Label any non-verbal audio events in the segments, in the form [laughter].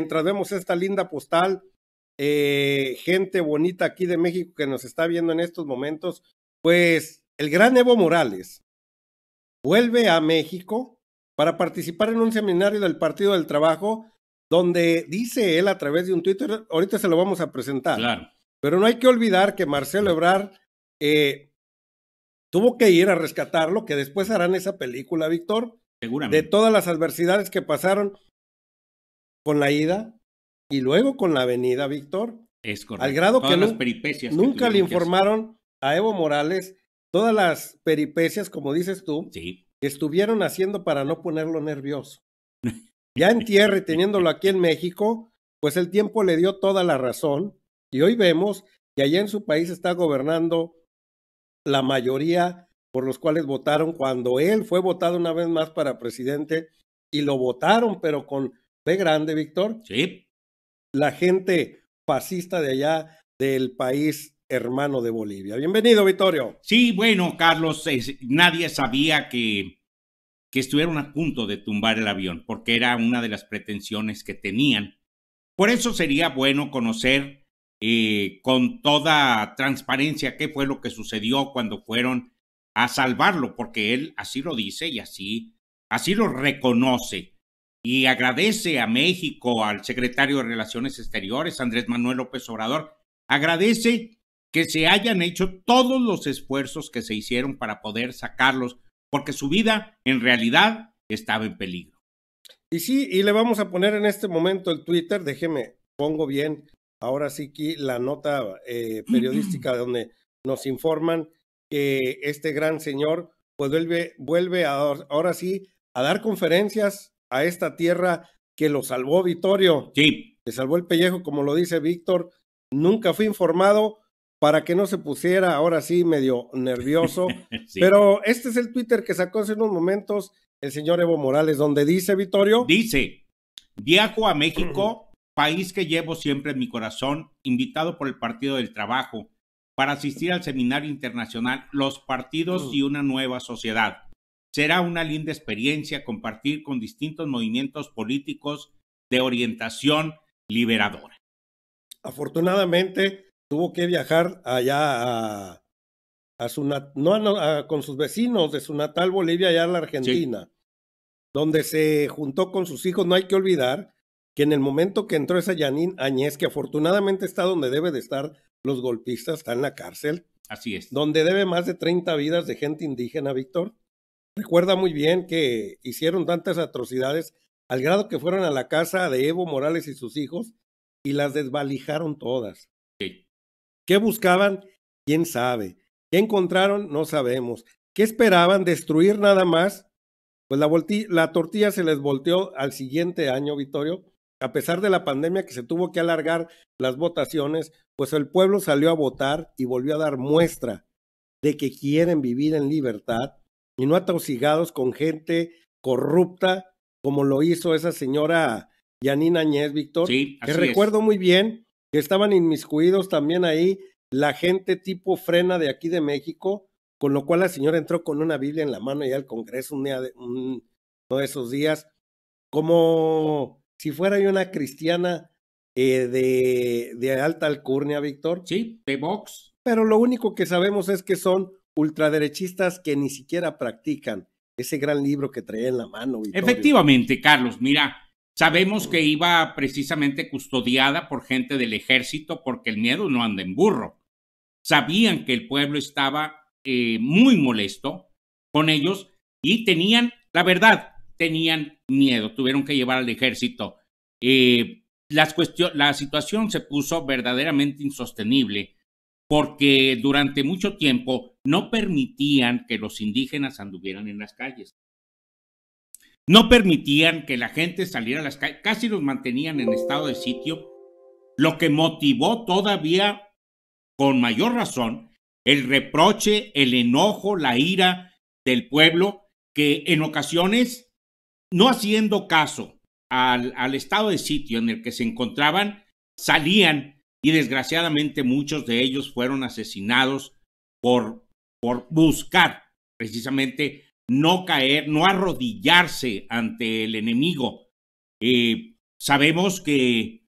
mientras vemos esta linda postal, eh, gente bonita aquí de México que nos está viendo en estos momentos, pues el gran Evo Morales vuelve a México para participar en un seminario del Partido del Trabajo, donde dice él a través de un Twitter, ahorita se lo vamos a presentar, claro. pero no hay que olvidar que Marcelo Ebrar eh, tuvo que ir a rescatarlo, que después harán esa película, Víctor, de todas las adversidades que pasaron con la ida y luego con la venida, Víctor. Es correcto. Al grado que, peripecias nunca le informaron a Evo Morales todas las peripecias, como dices tú, que estuvieron haciendo para no ponerlo nervioso. [laughs] Ya en tierra y teniéndolo aquí en México, pues el tiempo le dio toda la razón y hoy vemos que allá en su país está gobernando la mayoría por los cuales votaron cuando él fue votado una vez más para presidente y lo votaron, pero con grande, Víctor. Sí. La gente fascista de allá del país hermano de Bolivia. Bienvenido, Vittorio. Sí, bueno, Carlos, nadie sabía que, que estuvieron a punto de tumbar el avión, porque era una de las pretensiones que tenían. Por eso sería bueno conocer eh, con toda transparencia qué fue lo que sucedió cuando fueron a salvarlo, porque él así lo dice y así, así lo reconoce y agradece a México, al secretario de Relaciones Exteriores, Andrés Manuel López Obrador, agradece que se hayan hecho todos los esfuerzos que se hicieron para poder sacarlos, porque su vida en realidad estaba en peligro. Y sí, y le vamos a poner en este momento el Twitter, déjeme, pongo bien, ahora sí que la nota eh, periodística donde nos informan que este gran señor, pues vuelve, vuelve a, ahora sí a dar conferencias a esta tierra que lo salvó Vittorio. Sí. Le salvó el pellejo, como lo dice Víctor. Nunca fui informado para que no se pusiera ahora sí medio nervioso. [laughs] Pero este es el Twitter que sacó hace unos momentos el señor Evo Morales, donde dice Vittorio. Dice, viajo a México, país que llevo siempre en mi corazón, invitado por el Partido del Trabajo para asistir al seminario internacional Los Partidos y una Nueva Sociedad, Será una linda experiencia compartir con distintos movimientos políticos de orientación liberadora. Afortunadamente, tuvo que viajar allá a, su no con sus vecinos de su natal Bolivia allá a la Argentina, donde se juntó con sus hijos. No hay que olvidar que en el momento que entró esa Yanín Añez, que afortunadamente está donde debe de estar los golpistas, está en la cárcel. Así es. Donde debe más de 30 vidas de gente indígena, Víctor recuerda muy bien que hicieron tantas atrocidades al grado que fueron a la casa de Evo Morales y sus hijos y las desvalijaron todas. ¿Qué buscaban? ¿Quién sabe? ¿Qué encontraron? No sabemos. ¿Qué esperaban? ¿Destruir nada más? Pues la, tortilla se les volteó al siguiente año, Vittorio. A pesar de la pandemia que se tuvo que alargar las votaciones, pues el pueblo salió a votar y volvió a dar muestra de que quieren vivir en libertad y no atosigados con gente corrupta como lo hizo esa señora Yanina Añez, Víctor. Sí, así que recuerdo muy bien que estaban inmiscuidos también ahí la gente tipo frena de aquí de México, con lo cual la señora entró con una Biblia en la mano y al Congreso un día de, esos días, como si fuera yo una cristiana eh, de, de alta alcurnia, Víctor. Sí, de Vox. Pero lo único que sabemos es que son ultraderechistas que ni siquiera practican ese gran libro que trae en la mano. Efectivamente, Carlos, mira, sabemos que iba precisamente custodiada por gente del ejército porque el miedo no anda en burro. Sabían que el pueblo estaba eh, muy molesto con ellos y tenían, la verdad, tenían miedo, tuvieron que llevar al ejército. Eh, las la situación se puso verdaderamente insostenible porque durante mucho tiempo no permitían que los indígenas anduvieran en las calles. No permitían que la gente saliera a las calles, casi los mantenían en estado de sitio, lo que motivó todavía con mayor razón el reproche, el enojo, la ira del pueblo, que en ocasiones, no haciendo caso al, al estado de sitio en el que se encontraban, salían y desgraciadamente muchos de ellos fueron asesinados por por buscar precisamente no caer, no arrodillarse ante el enemigo. Eh, sabemos que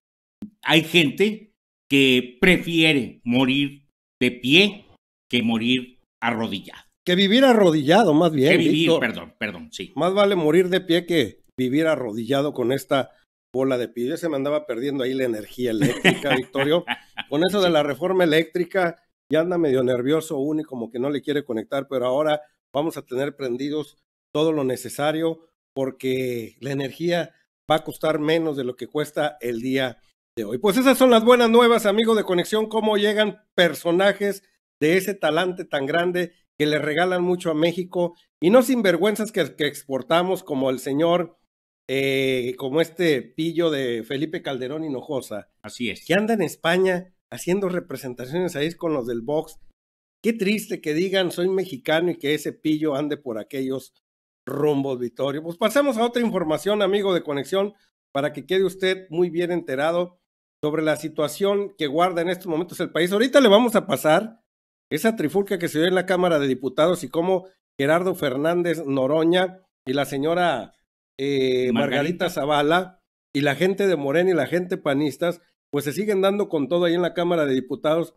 hay gente que prefiere morir de pie que morir arrodillado. Que vivir arrodillado, más bien. Que vivir, perdón, perdón, sí. Más vale morir de pie que vivir arrodillado con esta bola de pie. Ya se me andaba perdiendo ahí la energía eléctrica, [laughs] Victorio. Con eso de la reforma eléctrica, ya anda medio nervioso único, como que no le quiere conectar, pero ahora vamos a tener prendidos todo lo necesario porque la energía va a costar menos de lo que cuesta el día de hoy. Pues esas son las buenas nuevas, amigos de Conexión, cómo llegan personajes de ese talante tan grande que le regalan mucho a México y no sinvergüenzas que, que exportamos como el señor, eh, como este pillo de Felipe Calderón Hinojosa. Así es. Que anda en España haciendo representaciones ahí con los del box. Qué triste que digan soy mexicano y que ese pillo ande por aquellos rumbos, Vitorio. Pues pasamos a otra información, amigo de conexión, para que quede usted muy bien enterado sobre la situación que guarda en estos momentos el país. Ahorita le vamos a pasar esa trifulca que se dio en la Cámara de Diputados y cómo Gerardo Fernández Noroña y la señora eh, Margarita. Margarita Zavala y la gente de Morena y la gente panistas pues se siguen dando con todo ahí en la Cámara de Diputados.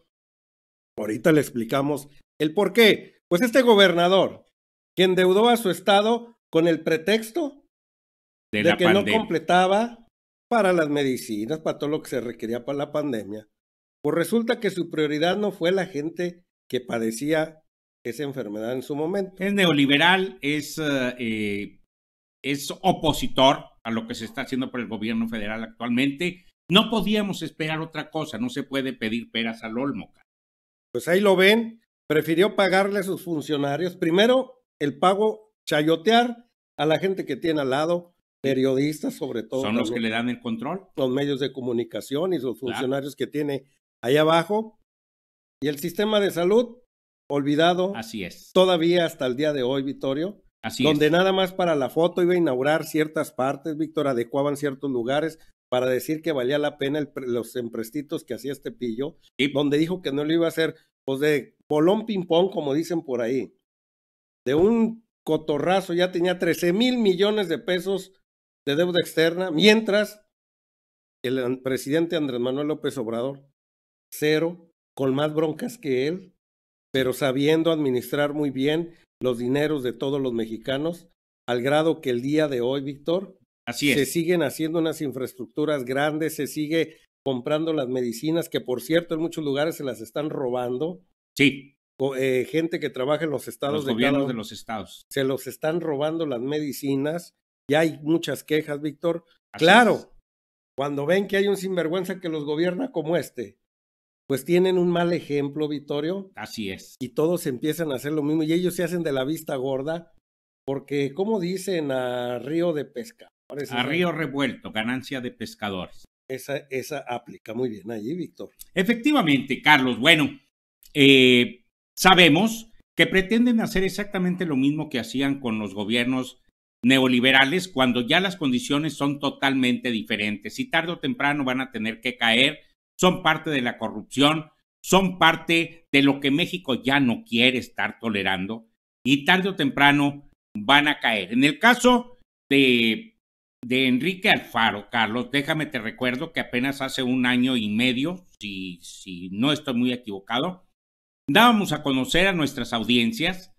Ahorita le explicamos el por qué. Pues este gobernador que endeudó a su estado con el pretexto de, que no completaba para las medicinas, para todo lo que se requería para la pandemia, pues resulta que su prioridad no fue la gente que padecía esa enfermedad en su momento. Es neoliberal, es, eh, es opositor a lo que se está haciendo por el gobierno federal actualmente no podíamos esperar otra cosa, no se puede pedir peras al olmo. Pues ahí lo ven, prefirió pagarle a sus funcionarios. Primero, el pago, chayotear a la gente que tiene al lado, periodistas sobre todo. Son los que le dan el control. Los medios de comunicación y los funcionarios que tiene ahí abajo. Y el sistema de salud, olvidado. Así es. Todavía hasta el día de hoy, Vittorio. Así donde nada más para la foto iba a inaugurar ciertas partes, Víctor, adecuaban ciertos lugares, para decir que valía la pena los emprestitos que hacía este pillo, y donde dijo que no lo iba a hacer, pues de bolón ping-pong, como dicen por ahí, de un cotorrazo ya tenía 13 mil millones de pesos de deuda externa, mientras el presidente Andrés Manuel López Obrador, cero, con más broncas que él, pero sabiendo administrar muy bien los dineros de todos los mexicanos, al grado que el día de hoy, Víctor, Así es. Se siguen haciendo unas infraestructuras grandes, se sigue comprando las medicinas que, por cierto, en muchos lugares se las están robando. Sí. Eh, gente que trabaja en los estados. Los gobiernos de los estados. Se los están robando las medicinas. y hay muchas quejas, Víctor. claro, cuando ven que hay un sinvergüenza que los gobierna como este, pues tienen un mal ejemplo, Vitorio. Así es. Y todos empiezan a hacer lo mismo y ellos se hacen de la vista gorda porque, como dicen a Río de Pesca, a río revuelto, ganancia de pescadores. Esa, aplica muy bien allí, Víctor. Efectivamente, Carlos. Bueno, eh, sabemos que pretenden hacer exactamente lo mismo que hacían con los gobiernos neoliberales cuando ya las condiciones son totalmente diferentes y tarde o temprano van a tener que caer, son parte de la corrupción, son parte de lo que México ya no quiere estar tolerando y tarde o temprano van a caer. En el caso de de Enrique Alfaro, Carlos. Déjame te recuerdo que apenas hace un año y medio, si, si no estoy muy equivocado, dábamos a conocer a nuestras audiencias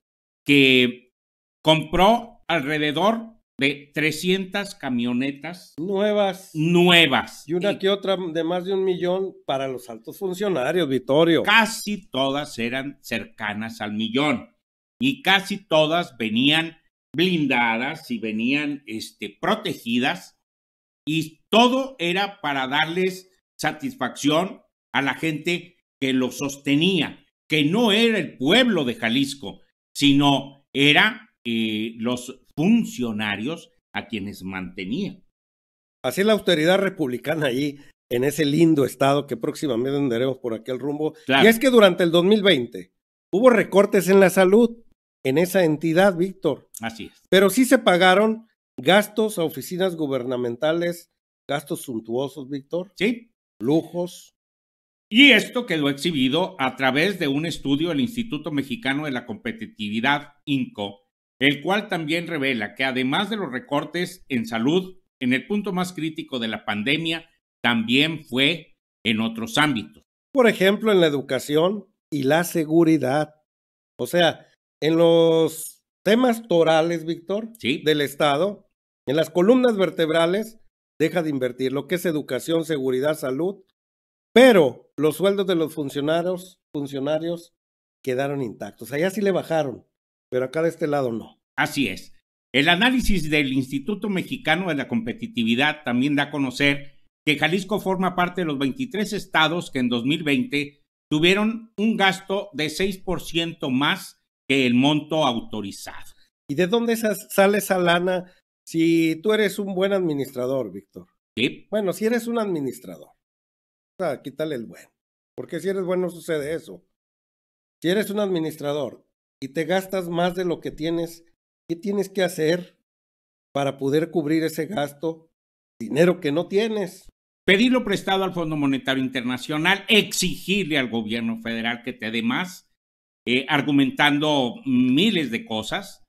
que compró alrededor de 300 camionetas nuevas. Nuevas. Y una que otra de más de un millón para los altos funcionarios, Vittorio. Casi todas eran cercanas al millón y casi todas venían blindadas y venían este, protegidas y todo era para darles satisfacción a la gente que lo sostenía, que no era el pueblo de Jalisco, sino era eh, los funcionarios a quienes mantenía. Así la austeridad republicana ahí, en ese lindo estado que próximamente andaremos por aquel rumbo. Y es que durante el 2020 hubo recortes en la salud, en esa entidad, Víctor. Así es. Pero sí se pagaron gastos a oficinas gubernamentales, gastos suntuosos, Víctor. Sí. Lujos. Y esto quedó exhibido a través de un estudio del Instituto Mexicano de la Competitividad, INCO, el cual también revela que además de los recortes en salud, en el punto más crítico de la pandemia, también fue en otros ámbitos. Por ejemplo, en la educación y la seguridad. O sea, en los temas torales, Víctor, del Estado, en las columnas vertebrales, deja de invertir lo que es educación, seguridad, salud, pero los sueldos de los funcionarios, funcionarios quedaron intactos. Allá sí le bajaron, pero acá de este lado no. Así es. El análisis del Instituto Mexicano de la Competitividad también da a conocer que Jalisco forma parte de los 23 estados que en 2020 tuvieron un gasto de 6% más que el monto autorizado. ¿Y de dónde sale esa lana si tú eres un buen administrador, Víctor? Sí. Bueno, si eres un administrador, quítale el bueno. Porque si eres bueno sucede eso. Si eres un administrador y te gastas más de lo que tienes, ¿qué tienes que hacer para poder cubrir ese gasto? Dinero que no tienes. Pedirlo prestado al Fondo Monetario Internacional, exigirle al gobierno federal que te dé más eh, argumentando miles de cosas.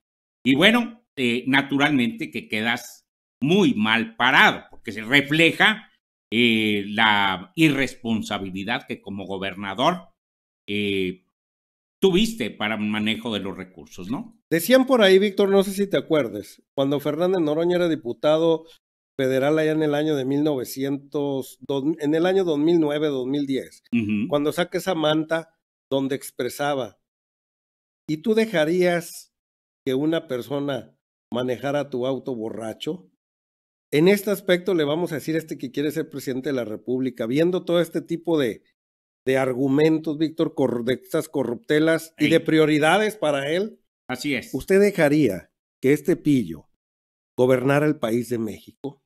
Y bueno, eh, naturalmente que quedas muy mal parado, porque se refleja eh, la irresponsabilidad que como gobernador tuviste para manejo de los recursos, ¿no? Decían por ahí, Víctor, no sé si te acuerdes, cuando Fernández Noroña era diputado federal allá en el año de 1900, en el año 2009-2010, cuando saca esa manta donde expresaba, ¿Y tú dejarías que una persona manejara tu auto borracho? En este aspecto le vamos a decir a este que quiere ser presidente de la República, viendo todo este tipo de, de argumentos, Víctor, de estas corruptelas y de prioridades para él. Así es. ¿Usted dejaría que este pillo gobernara el país de México?